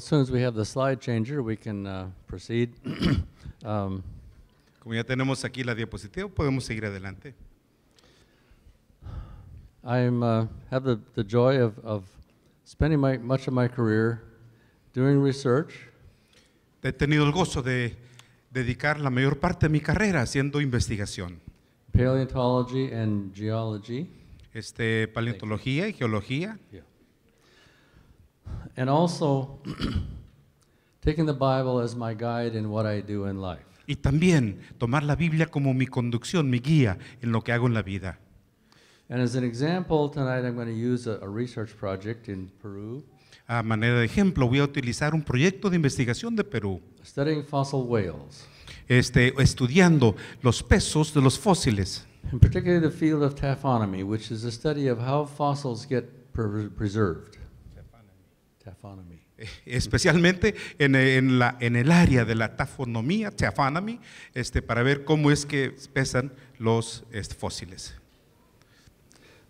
as soon as we have the slide changer, we can uh, proceed. um, Como ya tenemos aquí la diapositiva, podemos seguir adelante. I uh, have the, the joy of, of spending my, much of my career doing research. He tenido el gozo de dedicar la mayor parte de mi carrera haciendo investigación. Paleontology and geology. Este, paleontología y geología. Yeah and also taking the Bible as my guide in what I do in life. Y también tomar la Biblia como mi conducción, mi guía en lo que hago en la vida. as an example, tonight I'm going to use a, research project in Peru. A manera de ejemplo, voy a utilizar un proyecto de investigación de Perú. Studying fossil whales. Este, estudiando los pesos de los fósiles. In particular, the field of taphonomy, which is the study of how fossils get preserved. Eh, especialmente en, en, la, en, el área de la tafonomía, tafonomy, este, para ver cómo es que pesan los este, fósiles.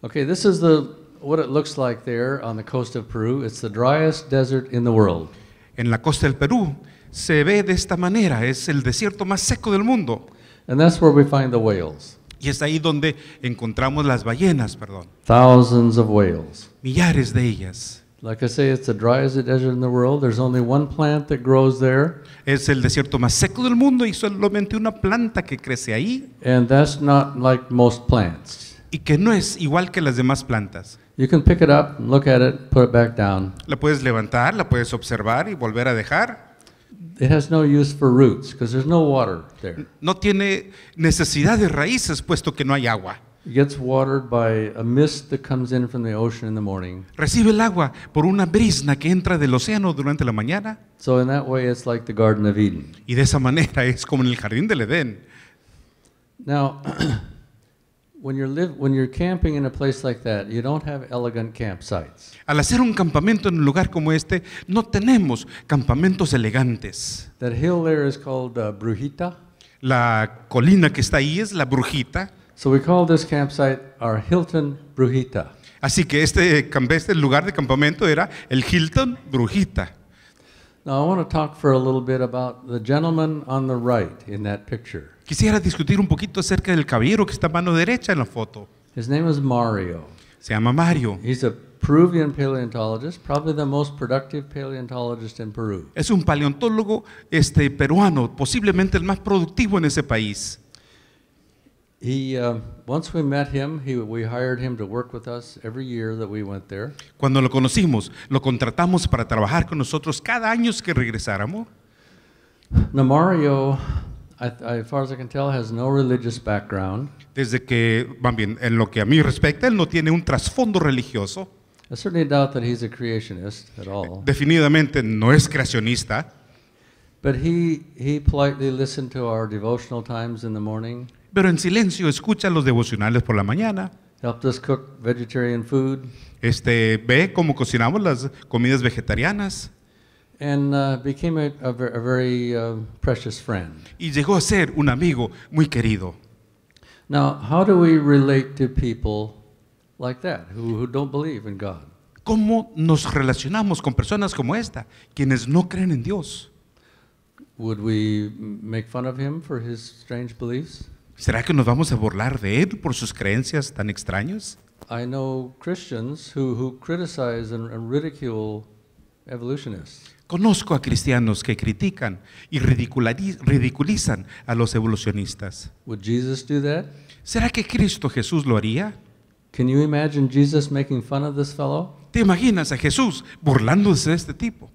Okay, this is the what it looks like there on the coast of Peru. It's the driest desert in the world. En la costa del Perú se ve de esta manera, es el desierto más seco del mundo. And that's where we find the whales. Y es ahí donde encontramos las ballenas, perdón. Thousands of whales. Millares de ellas. Like I say, it's the driest desert in the world. There's only one plant that grows there. Es el desierto más seco del mundo y solamente una planta que crece ahí. And that's not like most plants. Y que no es igual que las demás plantas. You can pick it up, look at it, put it back down. La puedes levantar, la puedes observar y volver a dejar. It has no use for roots because there's no water there. No tiene necesidad de raíces puesto que no hay agua gets Recibe el agua por una brisna que entra del océano durante la mañana. So in that way it's like the Garden of Eden. Y de esa manera es como en el jardín del Edén. Now, when you're live, when you're camping in a place like that, you don't have elegant campsites. Al hacer un campamento en un lugar como este, no tenemos campamentos elegantes. That hill there is called uh, Brujita. La colina que está ahí es la Brujita. So we call this campsite our Hilton Brujita. Así que este, este lugar de campamento era el Hilton Brujita. Now I want to talk for a little bit about the gentleman on the right in that picture. Quisiera discutir un poquito acerca del caballero que está a mano derecha en la foto. His name is Mario. Se llama Mario. He's a Peruvian paleontologist, probably the most productive paleontologist in Peru. Es un paleontólogo este peruano, posiblemente el más productivo en ese país. He, uh, once we met him, he, we hired him to work with us every year that we went there. Cuando lo conocimos, lo contratamos para trabajar con nosotros cada año que regresáramos. Namario, as far as I can tell, has no religious background. Desde que, bien, en lo que a mí respecta, él no tiene un trasfondo religioso. I certainly doubt that he's a creationist at all. Definitivamente no es creacionista. But he, he politely listened to our devotional times in the morning. pero en silencio escucha los devocionales por la mañana. Este, ve cómo cocinamos las comidas vegetarianas. Y llegó a ser un amigo muy querido. ¿Cómo nos relacionamos con personas como esta, quienes no creen en Dios? Would we make fun of him for his strange ¿Será que nos vamos a burlar de él por sus creencias tan extrañas? I know Christians who, who criticize and, ridicule evolutionists. Conozco a cristianos que critican y ridiculizan a los evolucionistas. Would Jesus do that? ¿Será que Cristo Jesús lo haría? Can you imagine Jesus making fun of this fellow? ¿Te imaginas a Jesús burlándose de este tipo?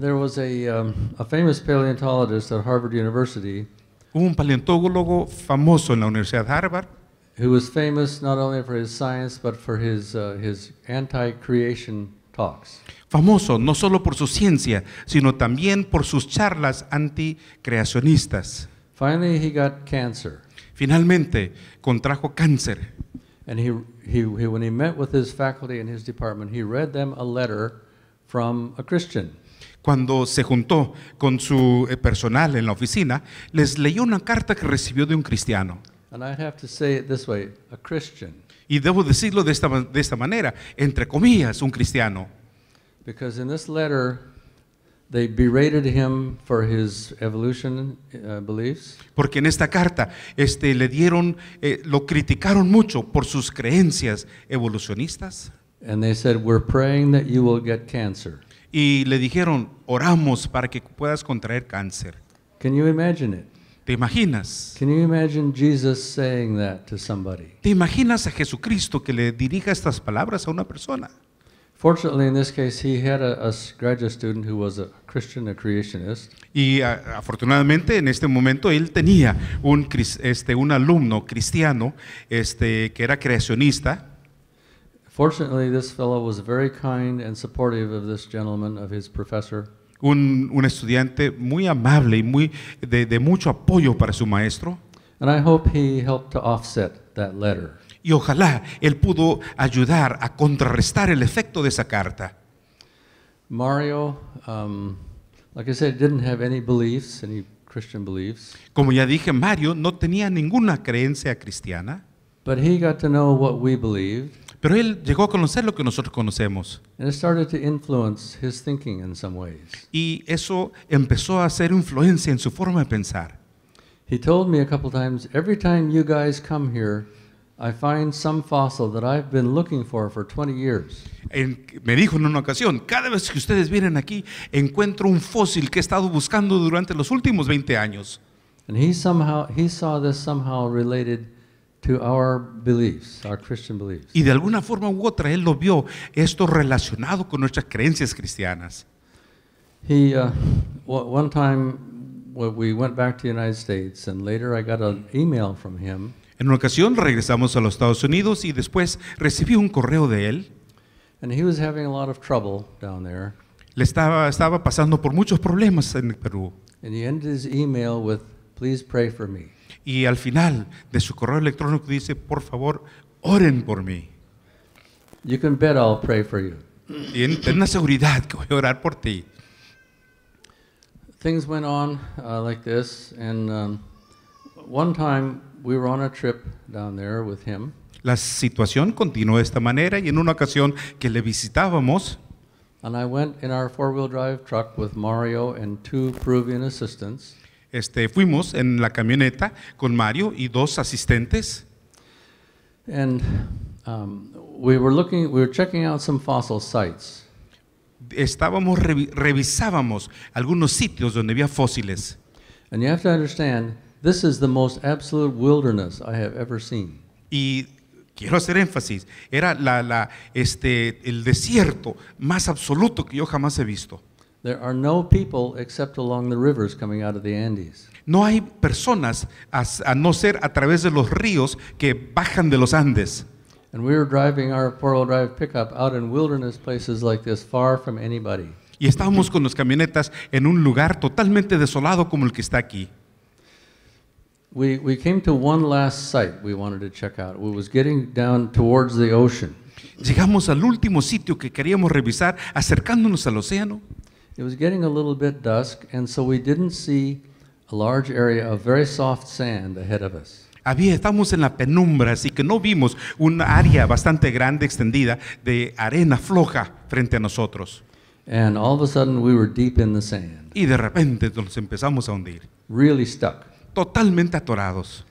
There was a, um, a famous paleontologist at Harvard University Hubo un paleontólogo famoso en la Universidad de Harvard who was famous not only for his science but for his, uh, his anti-creation talks. Famoso no solo por su ciencia, sino también por sus charlas anticreacionistas. Finally he got cancer. Finalmente contrajo cáncer. And he, he, he, when he met with his faculty in his department, he read them a letter from a Christian cuando se juntó con su eh, personal en la oficina, les leyó una carta que recibió de un cristiano. Y debo decirlo de esta, de esta manera, entre comillas, un cristiano. Uh, Porque en esta carta este, le dieron, eh, lo criticaron mucho por sus creencias evolucionistas. Y they said, we're praying that you will get cancer y le dijeron, oramos para que puedas contraer cáncer. ¿Te imaginas? ¿Te imaginas a Jesucristo que le dirija estas palabras a una persona? Y afortunadamente, en este momento, él tenía un, este, un alumno cristiano este, que era creacionista. Fortunately, this fellow was very kind and supportive of this gentleman, of his professor. Un, un estudiante muy amable y muy de, de mucho apoyo para su maestro. And I hope he helped to offset that letter. Y ojalá él pudo ayudar a contrarrestar el efecto de esa carta. Mario, um, like I said, didn't have any beliefs, any Christian beliefs. Como ya dije, Mario no tenía ninguna creencia cristiana. But he got to know what we believed. Pero él llegó a conocer lo que nosotros conocemos. And it started to influence his thinking in some ways. Y eso empezó a hacer influencia en su forma de pensar. He told me a couple times, every time you guys come here, I find some fossil that I've been looking for for 20 years. En, me dijo en una ocasión, cada vez que ustedes vienen aquí, encuentro un fósil que he estado buscando durante los últimos 20 años. And he somehow he saw this somehow related To our beliefs, our Christian beliefs. Y de alguna forma u otra él lo vio esto relacionado con nuestras creencias cristianas. He uh, one time we went back to the United States and later I got an email from him. En una ocasión regresamos a los Estados Unidos y después recibí un correo de él. And he was having a lot of trouble down there. Le estaba estaba pasando por muchos problemas en Perú. And he ended his email with please pray for me y al final de su correo electrónico dice, por favor, oren por mí. You can bet I'll pray for you. Ten, ten la seguridad que voy a orar por ti. Things went on uh, like this, and um, one time we were on a trip down there with him. La situación continuó de esta manera y en una ocasión que le visitábamos, and I went in our four-wheel drive truck with Mario and two Peruvian assistants. Este, fuimos en la camioneta con Mario y dos asistentes. Estábamos revisábamos algunos sitios donde había fósiles. Y quiero hacer énfasis, era este, el desierto más absoluto que yo jamás he visto no hay personas a, no ser a través de los ríos que bajan de los Andes. Y estábamos con las camionetas en un lugar totalmente desolado como el que está aquí. Llegamos al último sitio que queríamos revisar, acercándonos al océano. It was getting a little bit dusk, and so we didn't see a large area of very soft sand ahead of us. Había, estamos en la penumbra, así que no vimos un área bastante grande extendida de arena floja frente a nosotros. And all of a sudden we were deep in the sand. Y de repente nos empezamos a hundir. Really stuck. Totalmente atorados.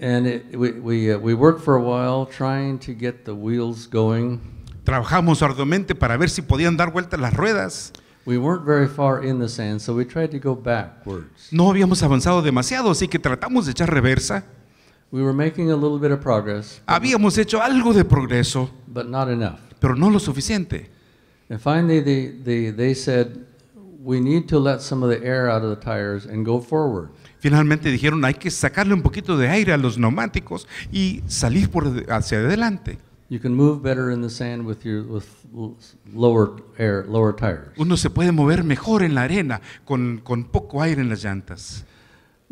And it, we, we, uh, we worked for a while trying to get the wheels going. Trabajamos arduamente para ver si podían dar vueltas las ruedas. No habíamos avanzado demasiado, así que tratamos de echar reversa. Habíamos hecho algo de progreso, pero no lo suficiente. Finalmente dijeron, hay que sacarle un poquito de aire a los neumáticos y salir por hacia adelante. Uno se puede mover mejor en la arena con, con poco aire en las llantas.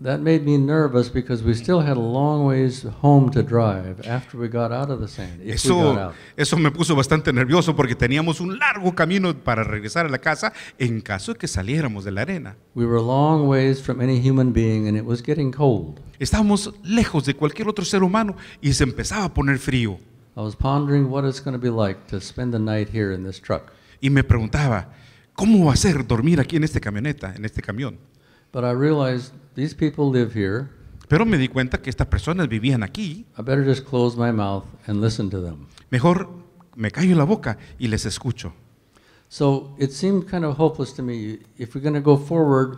That made me nervous because we still had a long ways home to drive after we got out of the sand. eso, eso me puso bastante nervioso porque teníamos un largo camino para regresar a la casa en caso de que saliéramos de la arena. We were long ways from any human being and it was getting cold. Estábamos lejos de cualquier otro ser humano y se empezaba a poner frío. I was pondering what it's going to be like to spend the night here in this truck. Y me preguntaba, ¿cómo va a ser dormir aquí en este camioneta, en este camión? But I realized these people live here. Pero me di cuenta que estas personas vivían aquí. I better just close my mouth and listen to them. Mejor me callo la boca y les escucho. So it seemed kind of hopeless to me. If we're going to go forward,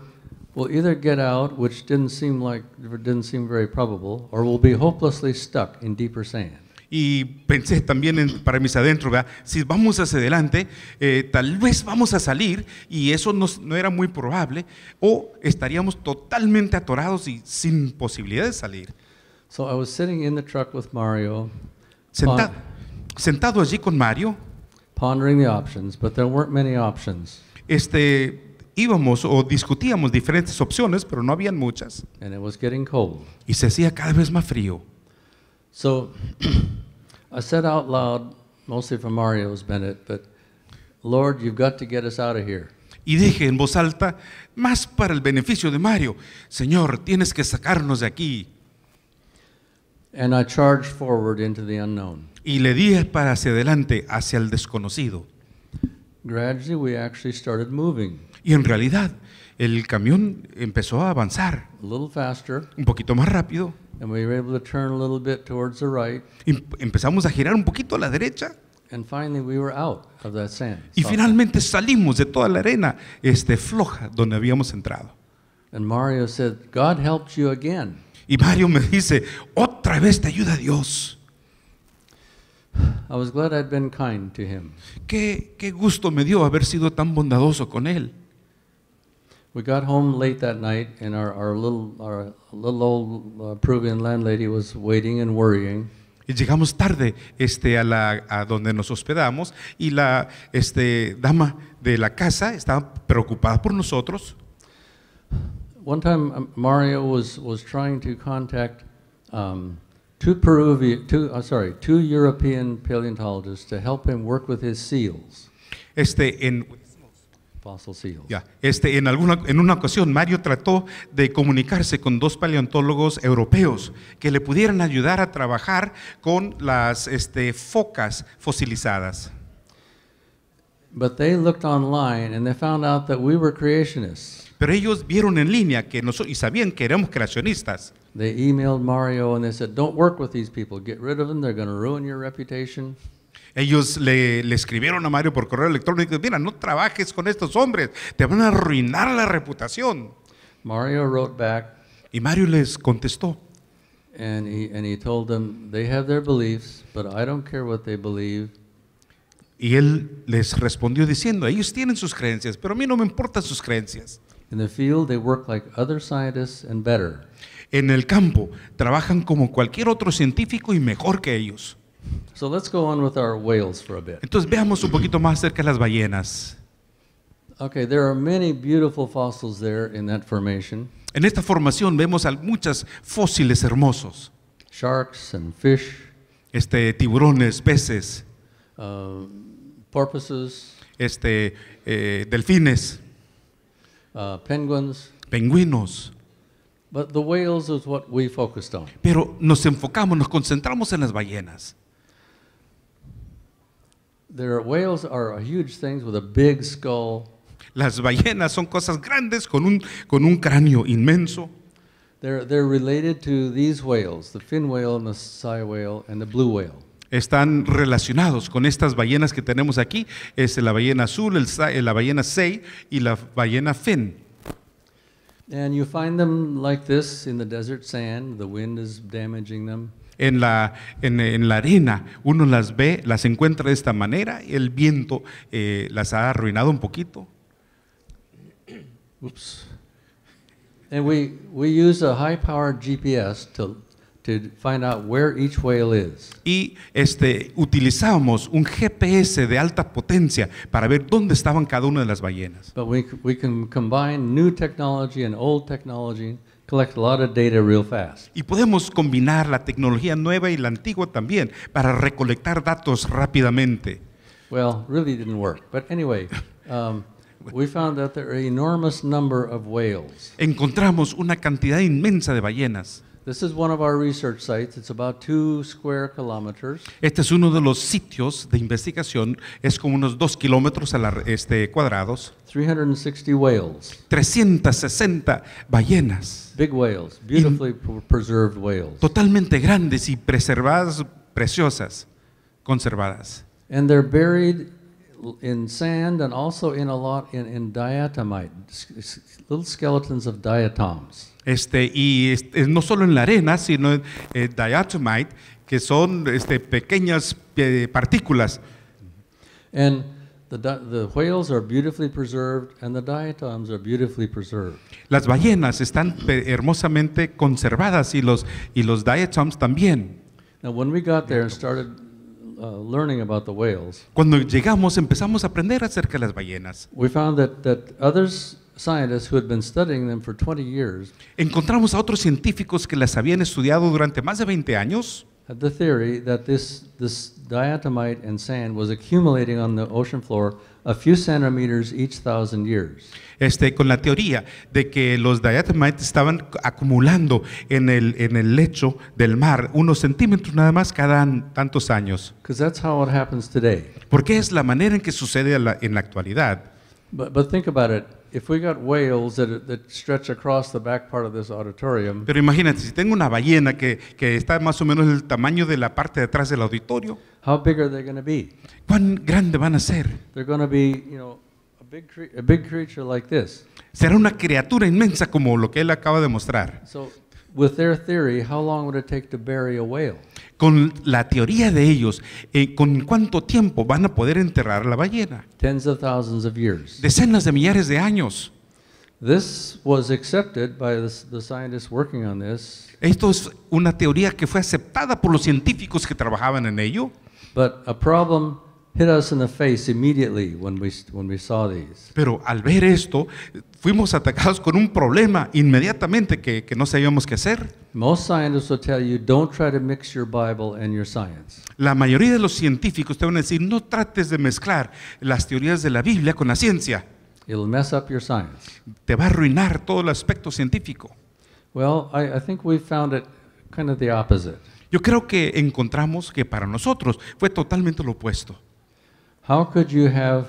we'll either get out, which didn't seem like didn't seem very probable, or we'll be hopelessly stuck in deeper sand. Y pensé también para mis adentro, si vamos hacia adelante, eh, tal vez vamos a salir y eso no era muy probable, o estaríamos totalmente atorados y sin posibilidad de salir. sentado allí con Mario. Este, íbamos o discutíamos diferentes opciones, pero no habían muchas. Y se hacía cada vez más frío. So I said out loud, mostly for Mario's Bennett, but Lord, you've got to get us out of here. Y dije en voz alta, más para el beneficio de Mario, Señor, tienes que sacarnos de aquí. And I charged forward into the unknown. Y le di para hacia adelante, hacia el desconocido. Gradually we actually started moving. Y en realidad, el camión empezó a avanzar. A little faster. Un poquito más rápido. Y empezamos a girar un poquito a la derecha. y finalmente salimos de toda la arena este, floja donde habíamos entrado. Y Mario me dice, otra vez te ayuda Dios. Qué, qué gusto me dio haber sido tan bondadoso con él. We got home late that night, and our, our little our little old uh, Peruvian landlady was waiting and worrying. Y llegamos tarde este, a, la, a donde nos hospedamos y la este, dama de la casa estaba preocupada por nosotros. One time um, Mario was, was trying to contact um, two Peruvian, two, uh, sorry, two European paleontologists to help him work with his seals. Este, en, Yeah. Este, en, alguna, en una ocasión, Mario trató de comunicarse con dos paleontólogos europeos que le pudieran ayudar a trabajar con las este, focas fosilizadas. Pero ellos vieron en línea que nosotros y sabían que éramos creacionistas. They emailed Mario and they said, "Don't work with these people. Get rid of them. They're going to ruin your reputation." Ellos le, escribieron a Mario por correo electrónico, mira, no trabajes con estos hombres, te van a arruinar la reputación. Mario y Mario les contestó. Y él les respondió diciendo, ellos tienen sus creencias, pero a mí no me importan sus creencias. En el campo trabajan como cualquier otro científico y mejor que ellos. So let's go on with our whales for a bit. Entonces veamos un poquito más acerca de las ballenas. Okay, there are many beautiful fossils there in that formation. En esta formación vemos muchas fósiles hermosos. Sharks and fish. Este tiburones, peces. Uh, porpoises. Este eh, delfines. Uh, penguins. Pingüinos. But the whales is what we focused on. Pero nos enfocamos, nos concentramos en las ballenas. There are, whales are huge things with a big skull. Las ballenas son cosas grandes con un, con un cráneo inmenso. They're, they're related to these whales, the fin whale and the sei whale and the blue whale. Están relacionados con estas ballenas que tenemos aquí, es la ballena azul, el, eh, la ballena sei y la ballena fin. And you find them like this in the desert sand, the wind is damaging them. en la, en, en la arena. Uno las ve, las encuentra de esta manera, el viento eh, las ha arruinado un poquito. Y este, utilizamos un GPS de alta potencia para ver dónde estaban cada una de las ballenas. combine new technology and old technology y podemos combinar la tecnología nueva y la antigua también para recolectar datos rápidamente. Well, really didn't work. But anyway, um, we found there are enormous number of whales. Encontramos una cantidad inmensa de ballenas research sites Este es uno de los sitios de investigación. Es como unos dos kilómetros a este, cuadrados. 360 whales. 360 ballenas. Big whales, beautifully preserved whales. Totalmente grandes y preservadas, preciosas, conservadas. And they're buried in sand and also in a lot in, in diatomite, little skeletons of diatoms. Este, y este, no solo en la arena, sino en eh, diatomite, que son este, pequeñas eh, partículas. And the, the whales are beautifully preserved and the diatoms are beautifully preserved. Las ballenas están hermosamente conservadas y los, y los diatoms también. Now when we got there and started uh, learning about the whales, Cuando llegamos empezamos a aprender acerca de las ballenas. we found that, that others, scientists who had been studying them for 20 years, Encontramos a otros científicos que las habían estudiado durante más de 20 años had the theory that this, this diatomite and sand was accumulating on the ocean floor a few centimeters each thousand years. Este, con la teoría de que los diatomites estaban acumulando en el, en el lecho del mar unos centímetros nada más cada tantos años. Porque es la manera en que sucede en la, actualidad. Pero imagínate, si tengo una ballena que, que está más o menos el tamaño de la parte de atrás del auditorio, how big are they going to be? ¿Cuán grande van a ser? They're going to be, you know, a big, a big creature like this. Será una criatura inmensa como lo que él acaba de mostrar. So, with their theory, how long would it take to bury a whale? con la teoría de ellos, eh, ¿con cuánto tiempo van a poder enterrar la ballena? Tens of thousands of years. Decenas de millares de años. This was accepted by scientists working on this. Esto es una teoría que fue aceptada por los científicos que trabajaban en ello. But a problem pero al ver esto, fuimos atacados con un problema inmediatamente que, que no sabíamos qué hacer. La mayoría de los científicos te van a decir no trates de mezclar las teorías de la Biblia con la ciencia. Te va a arruinar todo el aspecto científico. Yo creo que encontramos que para nosotros fue totalmente lo opuesto. How could you have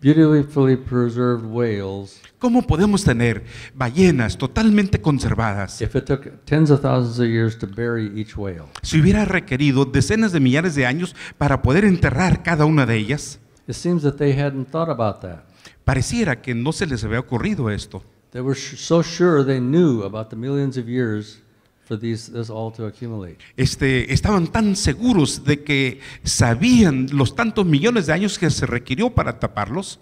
beautifully preserved whales ¿Cómo podemos tener ballenas totalmente conservadas if it tens of thousands of years to bury each whale? si hubiera requerido decenas de millares de años para poder enterrar cada una de ellas? It seems that they hadn't thought about that. Pareciera que no se les había ocurrido esto. They were so sure they knew about the millions of years este, estaban tan seguros de que sabían los tantos millones de años que se requirió para taparlos.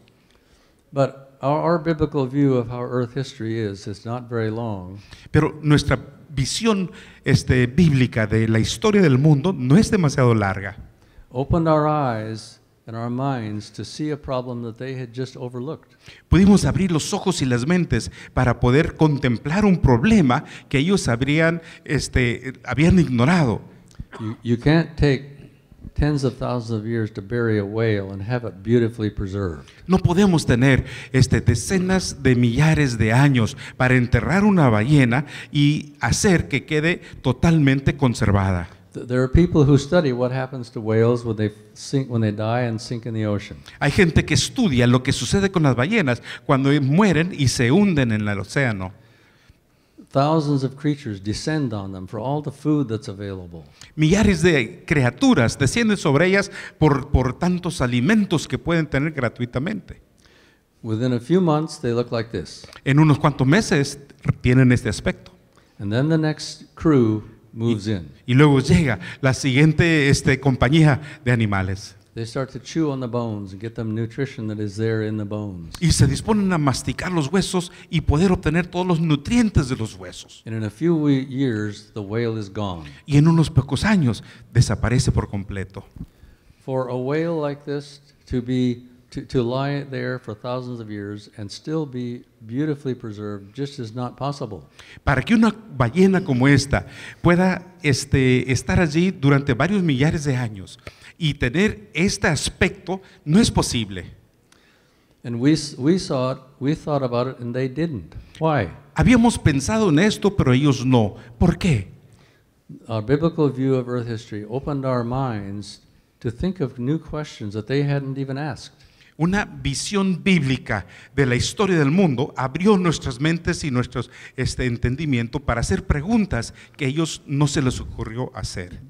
Pero nuestra visión este, bíblica de la historia del mundo no es demasiado larga. Pudimos abrir los ojos y las mentes para poder contemplar un problema que ellos habrían, este, habían ignorado. no podemos tener este, decenas de millares de años para enterrar una ballena y hacer que quede totalmente conservada. Hay gente que estudia lo que sucede con las ballenas cuando e-, mueren y se hunden en el océano. Millares de criaturas descienden sobre ellas por, por tantos alimentos que pueden tener gratuitamente. En unos cuantos meses tienen este aspecto. And then the next crew y, luego llega la siguiente este, compañía de animales. Y se disponen a masticar los huesos y poder obtener todos los nutrientes de los huesos. Y en unos pocos años desaparece por completo. to, to lie there for thousands of years and still be beautifully preserved just is not possible. Para que una ballena como esta pueda este, estar allí durante varios millares de años y tener este aspecto no es posible. And we, we saw it, we thought about it and they didn't. Why? Habíamos pensado en esto, pero ellos no. ¿Por qué? Our biblical view of earth history opened our minds to think of new questions that they hadn't even asked. una visión bíblica de la historia del mundo abrió nuestras mentes y nuestro este entendimiento para hacer preguntas que ellos no se les ocurrió hacer.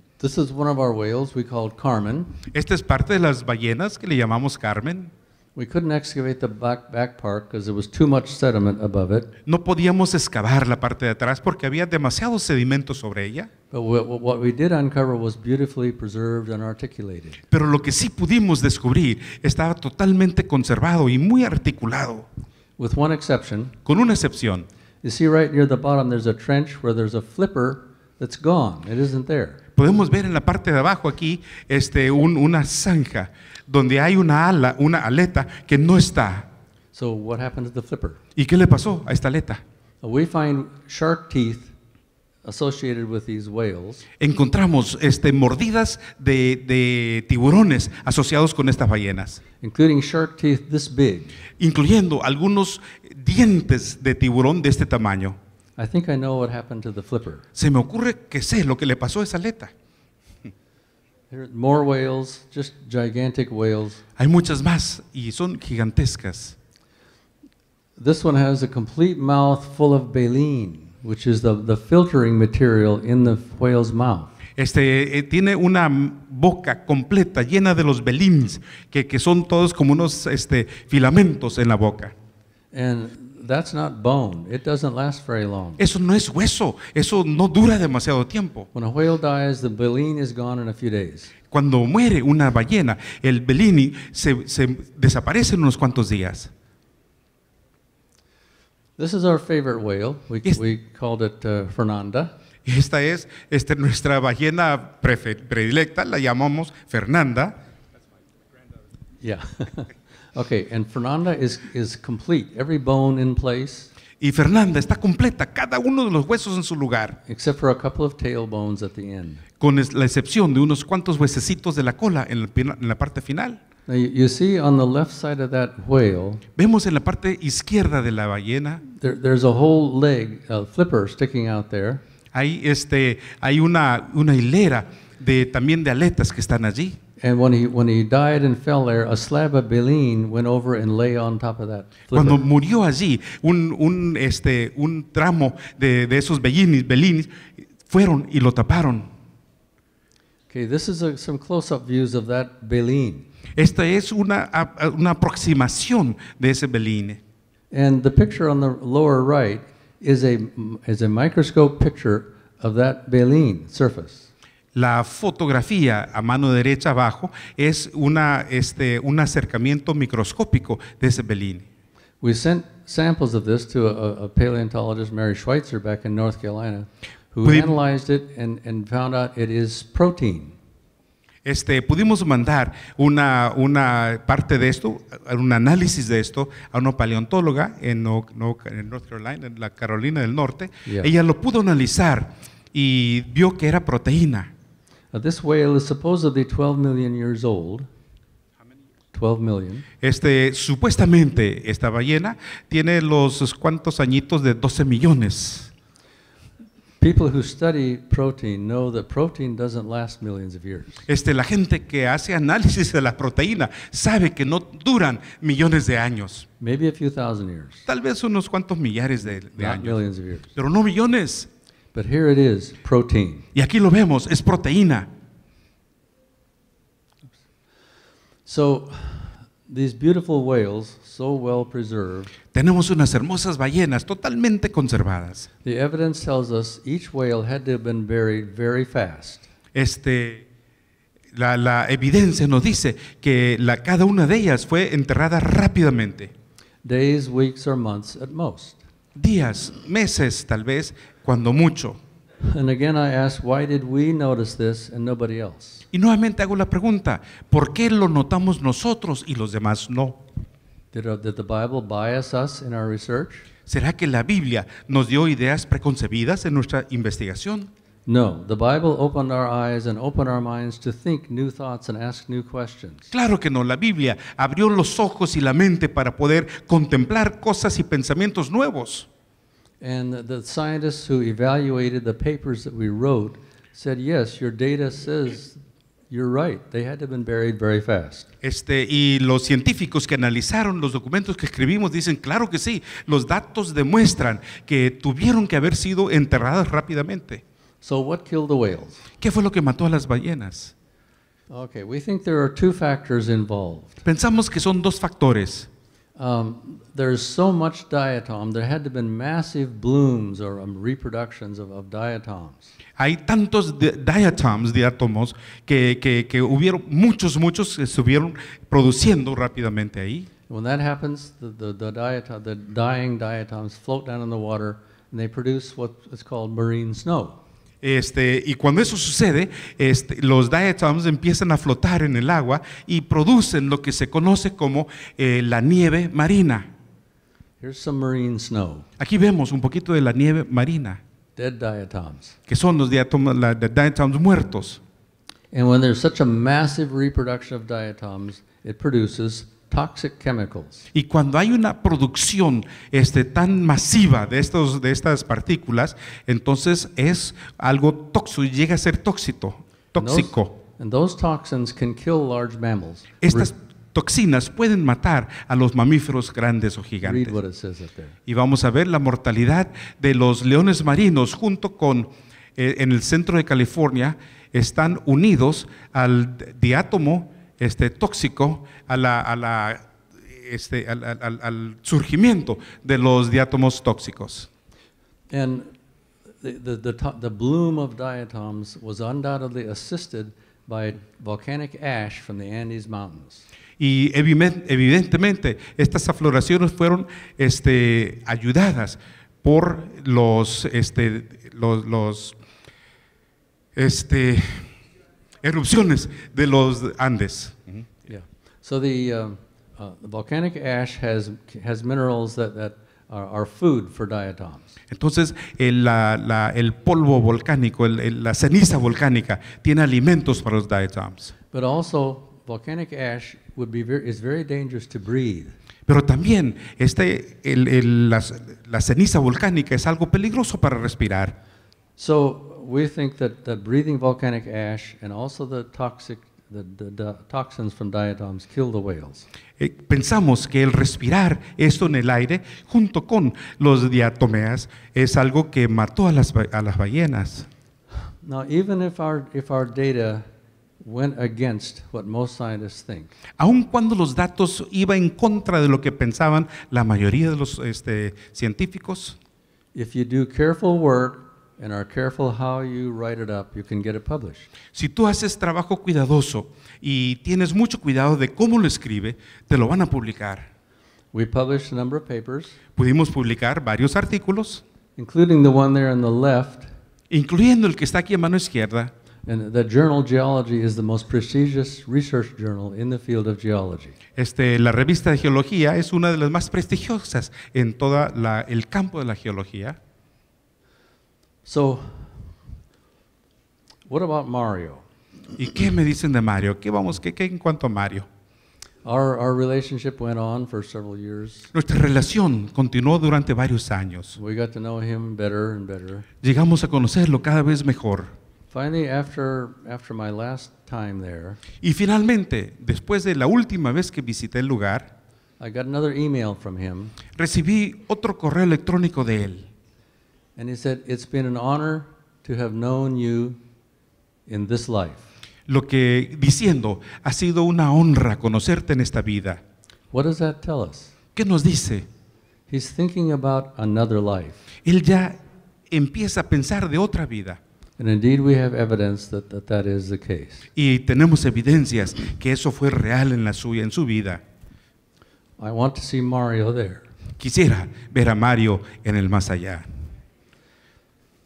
Esta es parte de las ballenas que le llamamos Carmen. We couldn't excavate the back, back part because there was too much sediment above it. No podíamos excavar la parte de atrás porque había demasiado sedimento sobre ella. But what we did uncover was beautifully preserved and articulated. Pero lo que sí pudimos descubrir estaba totalmente conservado y muy articulado. With one exception. Con una excepción. You see right near the bottom there's a trench where there's a flipper that's gone. It isn't there. Podemos ver en la parte de abajo aquí este, un, una zanja donde hay una ala, una aleta que no está. ¿Y qué le pasó a esta aleta? Encontramos mordidas de, tiburones asociados con estas ballenas. Incluyendo algunos dientes de tiburón de este tamaño. Se me ocurre que sé lo que le pasó a esa aleta. More whales, just gigantic whales. Hay muchas más y son gigantescas. This one has a complete mouth full of baleen, which is the, the filtering material in the whale's mouth. Este eh, tiene una boca completa llena de los belins, que, que son todos como unos este, filamentos en la boca. And eso no es hueso. Eso no dura demasiado tiempo. Cuando muere una ballena, el belini se, desaparece en unos cuantos días. Esta es este, nuestra ballena predilecta, la llamamos Fernanda. Okay, and Fernanda is, is complete. Every bone in place. Y Fernanda está completa, cada uno de los huesos en su lugar. Except for a couple of tail bones at the end. Con la excepción de unos cuantos huesecitos de la cola en la, en la parte final. Now you see on the left side of that whale. Vemos en la parte izquierda de la ballena. There, there's a whole leg, a flipper sticking out there. Hay este, hay una una hilera de también de aletas que están allí. And when he, when he died and fell there, a slab of baleen went over and lay on top of that. Cuando murió allí, un, un, este, un tramo de, de esos belinis, belinis fueron y lo taparon. Okay, this is a, some close-up views of that baleen. Esta es una, una aproximación de ese beline. And the picture on the lower right is a, is a microscope picture of that baleen surface. La fotografía a mano derecha abajo es una, este, un acercamiento microscópico de Zeppelin. We sent samples of this to a, paleontologist, Mary Schweitzer, back in North Carolina, who analyzed it and, and found out it is protein. Este, pudimos mandar una, una parte de esto, un análisis de esto a una paleontóloga en, no, no, en North Carolina, en la Carolina del Norte. Ella lo pudo analizar y vio que era proteína this whale is supposedly 12 million years old. 12 million. Este, supuestamente esta ballena tiene los cuantos añitos de 12 millones. People who study protein know that protein doesn't last millions of years. Este, la gente que hace análisis de la proteína sabe que no duran millones de años. Maybe a few thousand years. Tal vez unos cuantos millares de, de Not años. Millions of years. Pero no millones. But here it is, protein. Y aquí lo vemos, es proteína. So, these beautiful whales, so well preserved. Tenemos unas hermosas ballenas totalmente conservadas. The evidence tells us each whale had to have been buried very fast. Este la, la evidencia nos dice que la, cada una de ellas fue enterrada rápidamente. Days, weeks or months at most. Días, meses tal vez cuando mucho. Y nuevamente hago la pregunta, ¿por qué lo notamos nosotros y los demás no? ¿Será que la Biblia nos dio ideas preconcebidas en nuestra investigación? No, the Bible opened our eyes and opened our minds to think new thoughts and ask Claro que no, la Biblia abrió los ojos y la mente para poder contemplar cosas y pensamientos nuevos. Este, y los científicos que analizaron los documentos que escribimos dicen, claro que sí, los datos demuestran que tuvieron que haber sido enterradas rápidamente. ¿Qué fue lo que mató a las ballenas? Pensamos que son dos factores. Um, there's so much diatom, there had to have been massive blooms or um, reproductions of, of, diatoms. Hay tantos di diatoms, diátomos, que, que, que, hubieron muchos, muchos que estuvieron produciendo rápidamente ahí. When that happens, the, the, the, diatom, the dying diatoms float down in the water and they produce what is called marine snow. Este, y cuando eso sucede, este, los diatoms empiezan a flotar en el agua y producen lo que se conoce como eh, la nieve marina. Aquí vemos un poquito de la nieve marina. Que son los diatoms, muertos. And when there's such a massive diatoms, chemicals. Y cuando hay una producción este, tan masiva de, estos, de estas partículas, entonces es algo tóxico llega a ser tóxico. tóxico. Estas toxinas pueden matar a los mamíferos grandes o gigantes. Y vamos a ver la mortalidad de los leones marinos junto con eh, en el centro de California están unidos al diátomo este, tóxico a la, a la, este, al, al, al, surgimiento de los diátomos tóxicos. And the, the, the, the bloom of diatoms was undoubtedly assisted by volcanic ash from the Andes Mountains. Y evidentemente estas afloraciones fueron este, ayudadas por los, este, los, los este, erupciones de los Andes. Mm-hmm. So um, uh, the, volcanic ash has, minerals that, are, food for diatoms. Entonces, eh, el, polvo volcánico, la ceniza volcánica, tiene alimentos para los diatoms. Pero también este, la, ceniza volcánica es algo peligroso para respirar we think that the breathing volcanic ash and also the toxic the, the, the toxins from diatoms kill the whales. Eh, pensamos que el respirar esto en el aire junto con los diatomeas es algo que mató a las, a las ballenas. Now, even if our, if our data went against what most scientists think. Aun cuando los datos iban en contra de lo que pensaban la mayoría de los este, científicos. If you do careful work si tú haces trabajo cuidadoso y tienes mucho cuidado de cómo lo escribe, te lo van a publicar. Pudimos publicar varios artículos, incluyendo el que está aquí a mano izquierda. Este, la revista de geología es una de las más prestigiosas en todo el campo de la geología. ¿Y qué me dicen de Mario? ¿Qué vamos, qué, qué en cuanto a Mario? Nuestra relación continuó durante varios años. Llegamos a conocerlo cada vez mejor. y finalmente, después de la última vez que visité el lugar, recibí otro correo electrónico de él. And he said, It's been an honor to have known you in this life. Lo que diciendo, ha sido una honra conocerte en esta vida. What does that tell us? ¿Qué nos dice? He's thinking about another life. Él ya empieza a pensar de otra vida. And indeed we have evidence that, that, that is the case. Y tenemos evidencias que eso fue real en la suya en su vida. I want to see Mario there. Quisiera ver a Mario en el más allá.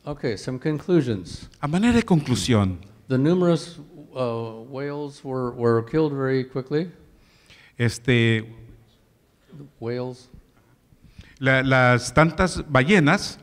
Okay, some conclusions. A manera de conclusión, The numerous uh, whales were, were killed very quickly. este, Whales. la- las tantas ballenas,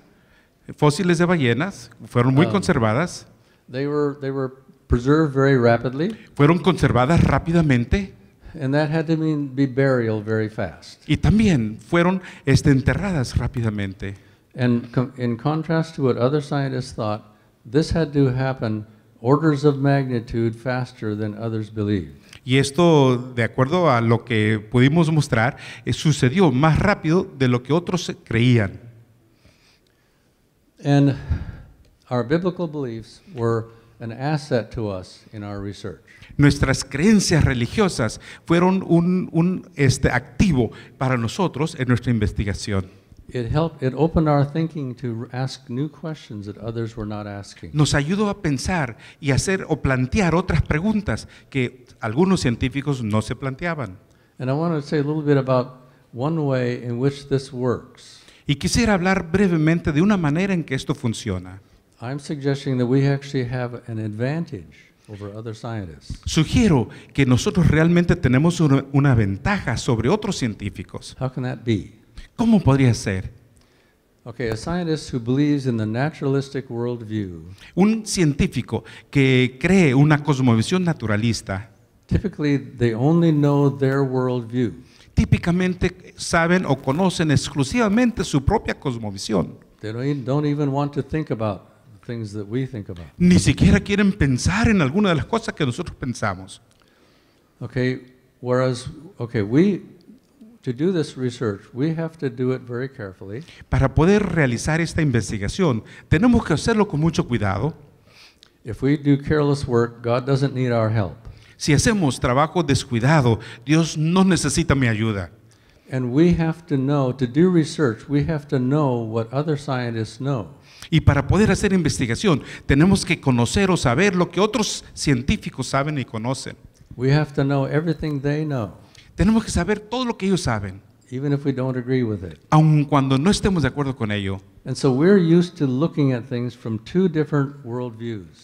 fósiles de ballenas, fueron muy um, conservadas, They were, they were preserved very rapidly, fueron conservadas rápidamente and that had to mean be burial very fast. y también fueron este, enterradas rápidamente. And in contrast to what other scientists thought, this had to happen orders of magnitude faster than others believed. Y esto, de acuerdo a lo que pudimos mostrar, eh, sucedió más rápido de lo que otros creían. And our biblical beliefs were an asset to us in our research. Nuestras creencias religiosas fueron un, un este, activo para nosotros en nuestra investigación. Nos ayudó a pensar y hacer o plantear otras preguntas que algunos científicos no se planteaban. Y quisiera hablar brevemente de una manera en que esto funciona. Sugiero que nosotros realmente tenemos una, una ventaja sobre otros científicos. How can that be? ¿Cómo podría ser? Un científico que cree una cosmovisión naturalista. Typically, Típicamente saben o conocen exclusivamente su propia cosmovisión. Ni siquiera quieren pensar en alguna de las cosas que nosotros pensamos. Okay, whereas okay, we para poder realizar esta investigación, tenemos que hacerlo con mucho cuidado. Si hacemos trabajo descuidado, Dios no necesita mi ayuda. Y para poder hacer investigación, tenemos que conocer o saber lo que otros científicos saben y conocen. We have to know everything they know. Tenemos que saber todo lo que ellos saben. Aun cuando no estemos de acuerdo con ello.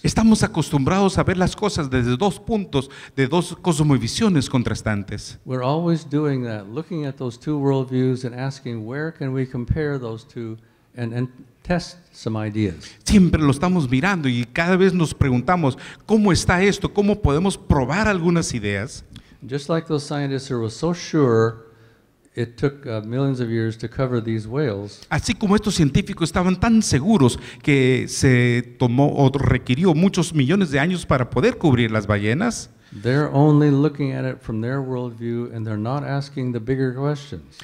Estamos acostumbrados a ver las cosas desde dos puntos, de dos cosmovisiones contrastantes. Siempre lo estamos mirando y cada vez nos preguntamos cómo está esto, cómo podemos probar algunas ideas. Just like those scientists were so sure It took, uh, millions of years to cover these whales. Así como estos científicos estaban tan seguros que se tomó o requirió muchos millones de años para poder cubrir las ballenas.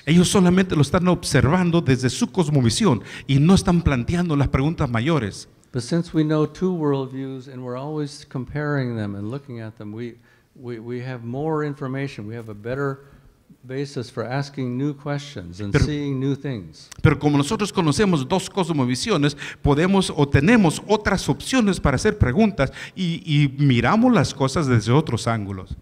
Ellos solamente lo están observando desde su cosmovisión y no están planteando las preguntas mayores. But since we know two worldviews and we're always comparing them and looking at them, we pero, como nosotros conocemos dos cosmovisiones, podemos o tenemos otras opciones para hacer preguntas y, miramos las cosas desde otros ángulos.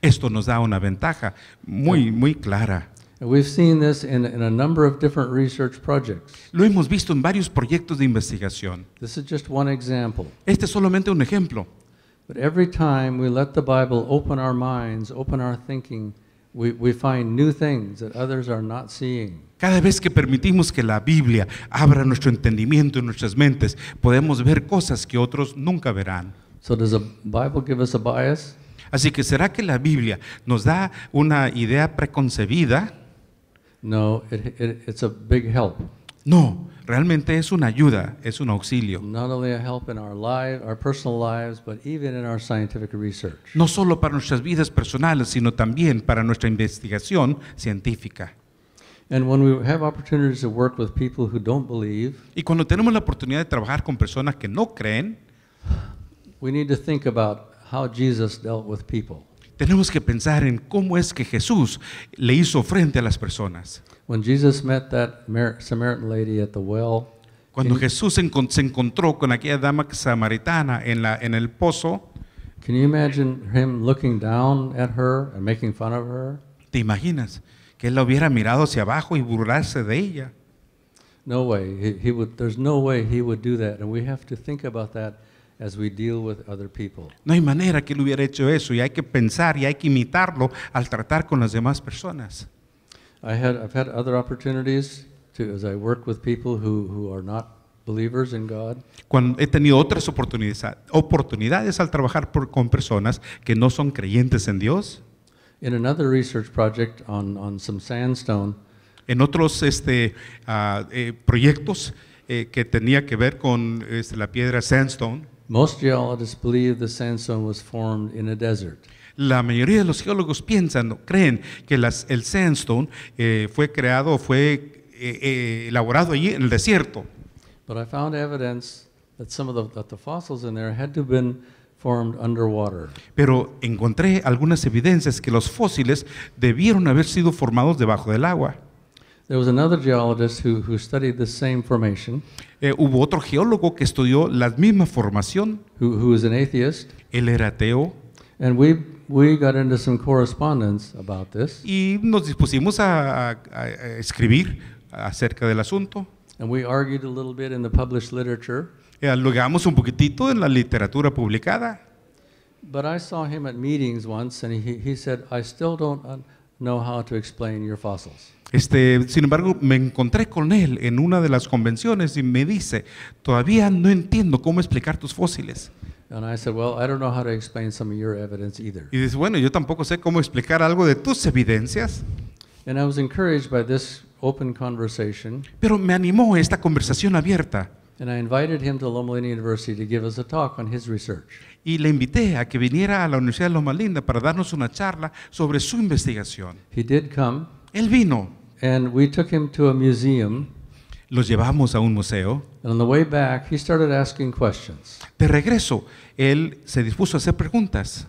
Esto nos da una ventaja muy, muy clara. We've seen this in, in a number of different research projects. Lo hemos visto en varios proyectos de investigación. This is just one example. Este es solamente un ejemplo. But every time we let the Bible open our minds, open our thinking, we, we find new things that others are not seeing. Cada vez que permitimos que la Biblia abra nuestro entendimiento y nuestras mentes, podemos ver cosas que otros nunca verán. So does the Bible give us a bias? Así que será que la Biblia nos da una idea preconcebida? No, it, it's a big help. No, realmente es una ayuda, es un auxilio. Not only a help in our lives, our personal lives, but even in our scientific research. No solo para nuestras vidas personales, sino también para nuestra investigación científica. And when we have opportunities to work with people who don't believe, y cuando tenemos la oportunidad de trabajar con personas que no creen, we need to think about how Jesus dealt with people tenemos que pensar en cómo es que Jesús le hizo frente a las personas. When Jesus met that Samaritan lady at the well, Cuando Jesús se encontró con aquella dama samaritana en, la, en el pozo, Can you imagine him looking down at her and making fun of her? ¿Te imaginas que él la hubiera mirado hacia abajo y burlarse de ella? No way. He, he would, there's no way he would do that, and we have to think about that no hay manera que él hubiera hecho eso y hay que pensar y hay que imitarlo al tratar con las demás personas. Cuando he tenido otras oportunidades, oportunidades al trabajar con personas que no son creyentes en Dios. En otros este, ah, eh, proyectos eh, que tenía que ver con este, la piedra sandstone. La mayoría de los geólogos piensan, creen que el sandstone eh, fue creado, fue eh, eh, elaborado allí en el desierto. Pero encontré algunas evidencias que los fósiles debieron haber sido formados debajo del agua. There was another geologist who, who studied the same formation. Eh, hubo otro geólogo que estudió la misma formación. Who, who was an atheist. Él era ateo. And we, we got into some correspondence about this. Y nos dispusimos a, a, a escribir acerca del asunto. And we argued a little bit in the published literature. Eh, llegamos un poquitito en la literatura publicada. But I saw him at meetings once and he, he said, I still don't... Este, sin embargo, me encontré con él en una de las convenciones y me dice, todavía no entiendo cómo explicar tus fósiles. Y dice, bueno, yo tampoco sé cómo explicar algo de tus evidencias. Pero me animó esta conversación abierta. Y le invité a que viniera a la Universidad de Loma Linda para darnos una charla sobre su investigación. Él vino. And Los llevamos a un museo. De regreso, él se dispuso a hacer preguntas.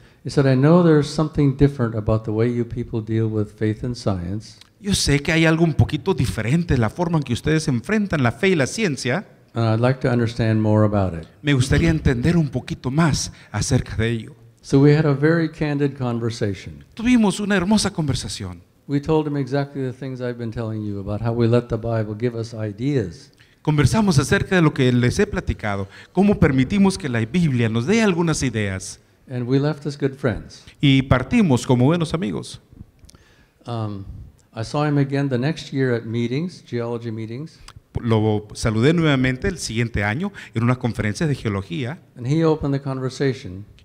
Yo sé que hay algo un poquito diferente en la forma en que ustedes enfrentan la fe y la ciencia. I'd like to understand more about it. Me gustaría entender un poquito más acerca de ello. So we had a very candid conversation. Tuvimos una hermosa conversación. We told him exactly the things I've been telling you about how we let the Bible give us ideas. Conversamos acerca de lo que les he platicado, cómo permitimos que la Biblia nos dé algunas ideas. And we left as good friends. Y partimos como buenos amigos. Um, I saw him again the next year at meetings, geology meetings lo saludé nuevamente el siguiente año en una conferencia de geología.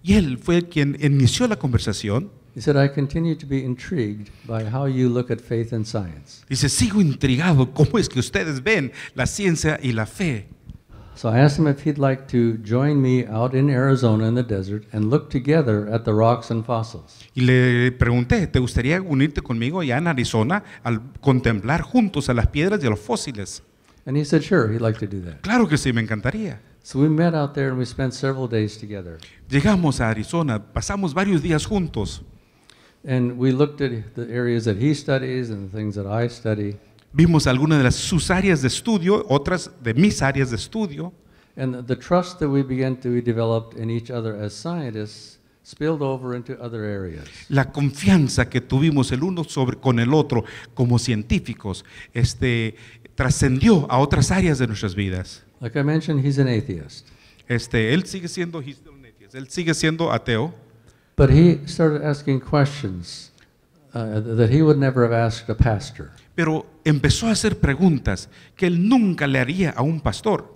Y él fue quien inició la conversación. Dice, sigo intrigado cómo es que ustedes ven la ciencia y la fe. Y le pregunté, ¿te gustaría unirte conmigo allá en Arizona al contemplar juntos a las piedras y a los fósiles? And he said, sure, he'd like to do that. Claro que sí, me encantaría. So we met out there and we spent several days together. Llegamos a Arizona, pasamos varios días juntos. And we looked at the areas that he studies and the things that I study. Vimos algunas de las, sus áreas de estudio, otras de mis áreas de estudio. And the trust that we began to develop in each other as scientists spilled over into other areas. La confianza que tuvimos el uno sobre con el otro como científicos, este trascendió a otras áreas de nuestras vidas. Este, él sigue siendo Él sigue siendo ateo. Pero empezó a hacer preguntas que él nunca le haría a un pastor.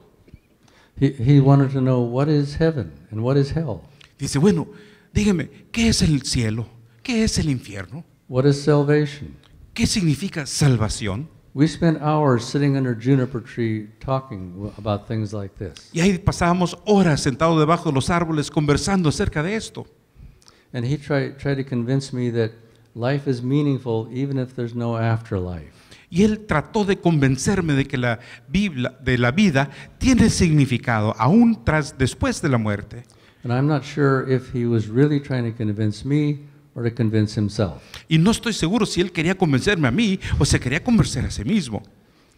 Dice, bueno, dígame, ¿qué es el cielo? ¿Qué es el infierno? ¿Qué significa salvación? We spent hours sitting under juniper tree talking about things like this. Y ahí pasábamos horas sentados debajo de los árboles conversando acerca de esto. And he tried, tried to convince me that life is meaningful even if there's no afterlife. Y él trató de convencerme de que la Biblia de la vida tiene significado aún tras después de la muerte. And I'm not sure if he was really trying to convince me y no estoy seguro si él quería convencerme a mí o se quería convencer a sí mismo.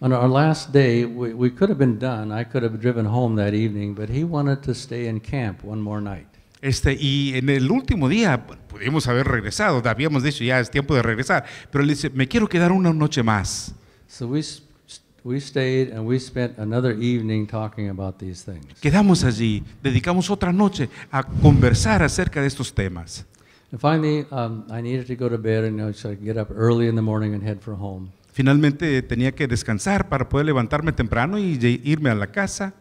On our last day, we, could have been done. I could have driven home that evening, but he wanted to stay in camp one more night. Este, y en el último día pudimos haber regresado, habíamos dicho ya es tiempo de regresar, pero él dice, me quiero quedar una noche más. we stayed and we spent another evening talking about these things. Quedamos allí, dedicamos otra noche a conversar acerca de estos temas. Finalmente tenía que descansar para poder levantarme temprano y irme a la casa.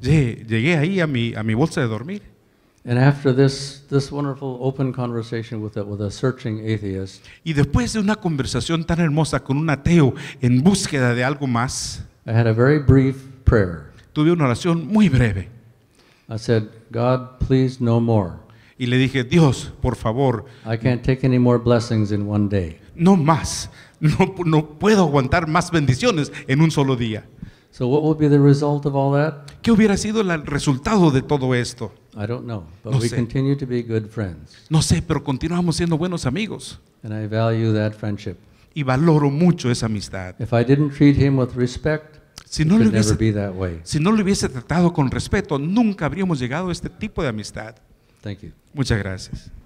Llegué ahí a mi, a mi bolsa de dormir. y después de una conversación tan hermosa con un ateo en búsqueda de algo más, tuve una oración muy breve. I said, God, please no more. Y le dije, Dios, por favor, I can't take any more blessings in one day. no más. No, no puedo aguantar más bendiciones en un solo día. So what will be the result of all that? ¿Qué hubiera sido el resultado de todo esto? I don't know, but No we sé. continue to be good friends, No sé, pero continuamos siendo buenos amigos. and I value that friendship. Y valoro mucho esa amistad. If I didn't treat him with respect, si no, lo hubiese, si no lo hubiese tratado con respeto, nunca habríamos llegado a este tipo de amistad. Muchas gracias.